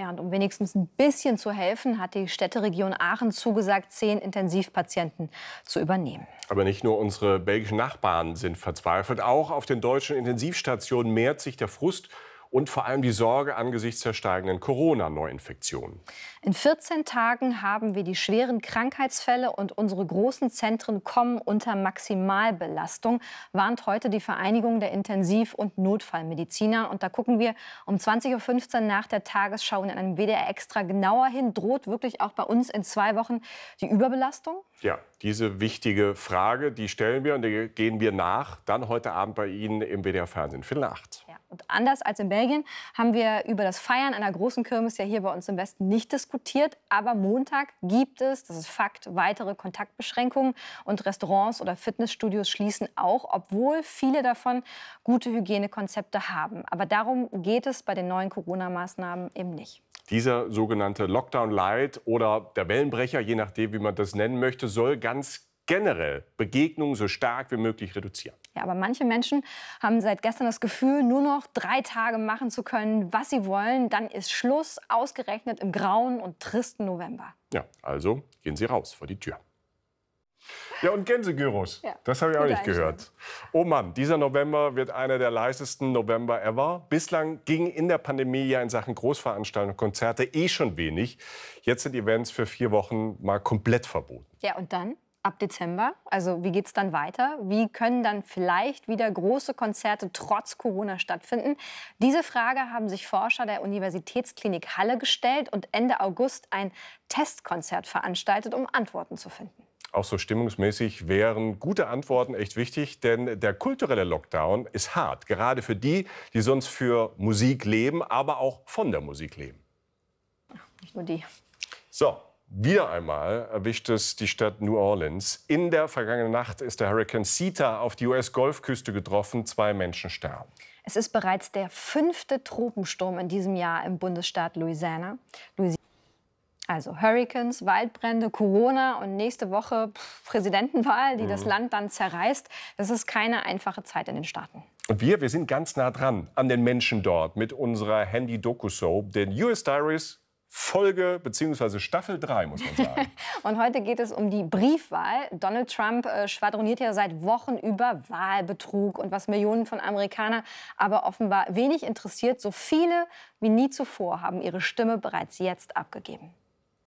Ja, und um wenigstens ein bisschen zu helfen, hat die Städteregion Aachen zugesagt, zehn Intensivpatienten zu übernehmen. Aber nicht nur unsere belgischen Nachbarn sind verzweifelt. Auch auf den deutschen Intensivstationen mehrt sich der Frust und vor allem die Sorge angesichts der steigenden Corona-Neuinfektionen. In 14 Tagen haben wir die schweren Krankheitsfälle und unsere großen Zentren kommen unter Maximalbelastung, warnt heute die Vereinigung der Intensiv- und Notfallmediziner. Und da gucken wir um 20.15 Uhr nach der Tagesschau in einem WDR extra genauer hin. Droht wirklich auch bei uns in zwei Wochen die Überbelastung? Ja, diese wichtige Frage, die stellen wir und die gehen wir nach. Dann heute Abend bei Ihnen im WDR Fernsehen. Viertel acht. Ja. Und anders als in Belgien haben wir über das Feiern einer großen Kirmes ja hier bei uns im Westen nicht diskutiert. Aber Montag gibt es, das ist Fakt, weitere Kontaktbeschränkungen. Und Restaurants oder Fitnessstudios schließen auch, obwohl viele davon gute Hygienekonzepte haben. Aber darum geht es bei den neuen Corona-Maßnahmen eben nicht. Dieser sogenannte Lockdown Light oder der Wellenbrecher, je nachdem, wie man das nennen möchte, soll ganz generell Begegnungen so stark wie möglich reduzieren. Ja, aber manche Menschen haben seit gestern das Gefühl, nur noch drei Tage machen zu können, was sie wollen. Dann ist Schluss, ausgerechnet im grauen und tristen November. Ja, also gehen Sie raus vor die Tür. Ja, und Gänsegyros. Ja, das habe ich auch nicht gehört. Oh Mann, dieser November wird einer der leisesten November ever. Bislang ging in der Pandemie ja in Sachen Großveranstaltungen und Konzerte eh schon wenig. Jetzt sind Events für vier Wochen mal komplett verboten. Ja, und dann? ab Dezember? Also wie geht es dann weiter? Wie können dann vielleicht wieder große Konzerte trotz Corona stattfinden? Diese Frage haben sich Forscher der Universitätsklinik Halle gestellt und Ende August ein Testkonzert veranstaltet, um Antworten zu finden. Auch so stimmungsmäßig wären gute Antworten echt wichtig, denn der kulturelle Lockdown ist hart, gerade für die, die sonst für Musik leben, aber auch von der Musik leben. Ach, nicht nur die. So, wieder einmal erwischt es die Stadt New Orleans. In der vergangenen Nacht ist der Hurrikan Sita auf die US-Golfküste getroffen. Zwei Menschen sterben. Es ist bereits der fünfte Tropensturm in diesem Jahr im Bundesstaat Louisiana. Also Hurricanes, Waldbrände, Corona und nächste Woche Präsidentenwahl, die mhm. das Land dann zerreißt. Das ist keine einfache Zeit in den Staaten. Und wir, wir sind ganz nah dran an den Menschen dort mit unserer Handy-Doku-Soap, den US Diaries Folge bzw. Staffel 3, muss man sagen. und heute geht es um die Briefwahl. Donald Trump äh, schwadroniert ja seit Wochen über Wahlbetrug und was Millionen von Amerikanern aber offenbar wenig interessiert. So viele wie nie zuvor haben ihre Stimme bereits jetzt abgegeben.